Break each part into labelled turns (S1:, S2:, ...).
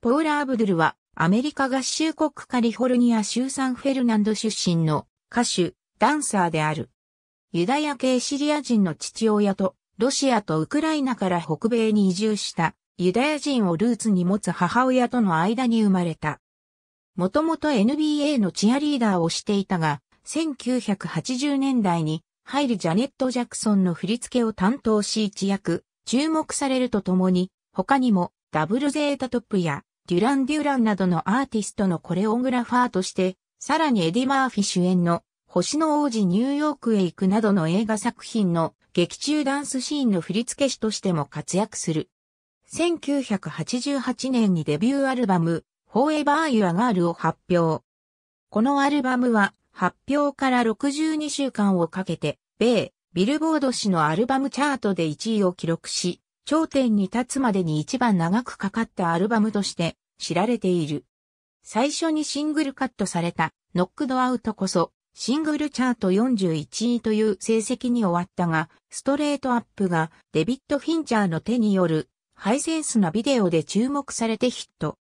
S1: ポーラ・アブドゥルは、アメリカ合衆国カリフォルニア州サンフェルナンド出身の歌手、ダンサーである。ユダヤ系シリア人の父親と、ロシアとウクライナから北米に移住したユダヤ人をルーツに持つ母親との間に生まれた。もともと NBA のチアリーダーをしていたが、1980年代に入るジャネット・ジャクソンの振り付けを担当し一躍注目されるとともに、他にもダブルゼータトップやデュラン・デュランなどのアーティストのコレオグラファーとして、さらにエディ・マーフィ主演の星の王子ニューヨークへ行くなどの映画作品の劇中ダンスシーンの振付師としても活躍する。1988年にデビューアルバム、Forever Your Girl を発表。このアルバムは発表から62週間をかけて、米、ビルボード誌のアルバムチャートで1位を記録し、頂点に立つまでに一番長くかかったアルバムとして知られている。最初にシングルカットされたノックドアウトこそシングルチャート41位という成績に終わったが、ストレートアップがデビッド・フィンチャーの手によるハイセンスなビデオで注目されてヒット。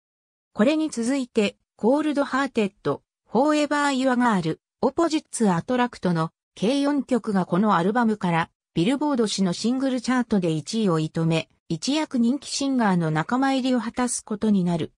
S1: これに続いて、コールド・ハーテッド、フォーエバー・ユア・ガール、オポジッツ・アトラクトの計4曲がこのアルバムからビルボード誌のシングルチャートで1位を射止め、一躍人気シンガーの仲間入りを果たすことになる。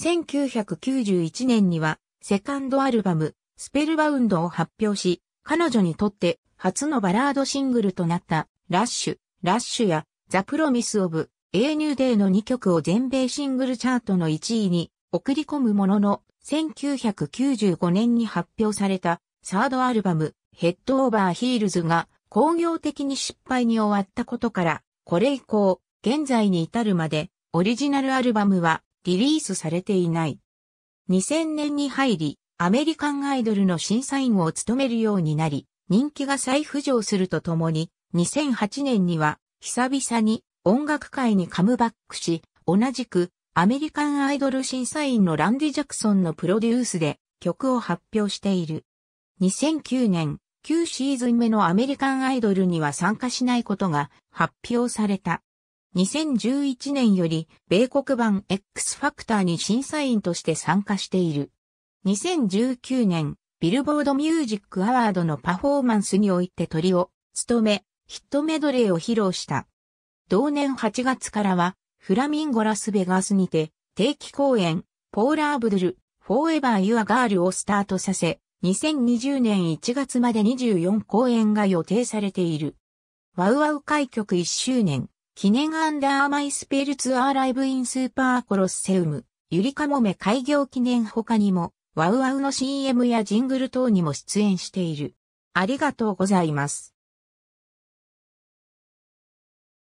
S1: 1991年には、セカンドアルバム、スペルバウンドを発表し、彼女にとって初のバラードシングルとなった、ラッシュ、ラッシュや、ザ・プロミス・オブ、A ニューデーの2曲を全米シングルチャートの1位に送り込むものの、1995年に発表された、サードアルバム、ヘッド・オーバー・ヒールズが、工業的に失敗に終わったことから、これ以降、現在に至るまで、オリジナルアルバムはリリースされていない。2000年に入り、アメリカンアイドルの審査員を務めるようになり、人気が再浮上するとともに、2008年には、久々に音楽界にカムバックし、同じくアメリカンアイドル審査員のランディ・ジャクソンのプロデュースで曲を発表している。2009年、9シーズン目のアメリカンアイドルには参加しないことが発表された。2011年より米国版 X ファクターに審査員として参加している。2019年、ビルボードミュージックアワードのパフォーマンスにおいて鳥を務め、ヒットメドレーを披露した。同年8月からは、フラミンゴラスベガスにて、定期公演、ポーラーブドル、フォーエバーユアガールをスタートさせ、2020年1月まで24公演が予定されている。ワウワウ開局1周年、記念アンダーマイスペルツアーライブインスーパーコロッセウム、ゆりかもめ開業記念他にも、ワウワウの CM やジングル等にも出演している。ありがとうございます。